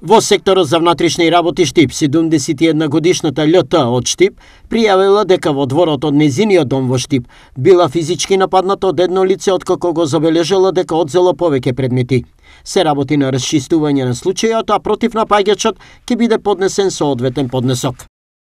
Во секторот за внатрешни работи Штип, 71 годишната љт од Штип, пријавила дека во дворот од незиниот дом во Штип била физички нападната од едно лице од како го забележала дека одзела повеќе предмети. Се работи на расчистување на случајот, а против напаѓачот ќе биде поднесен соодветен поднесок.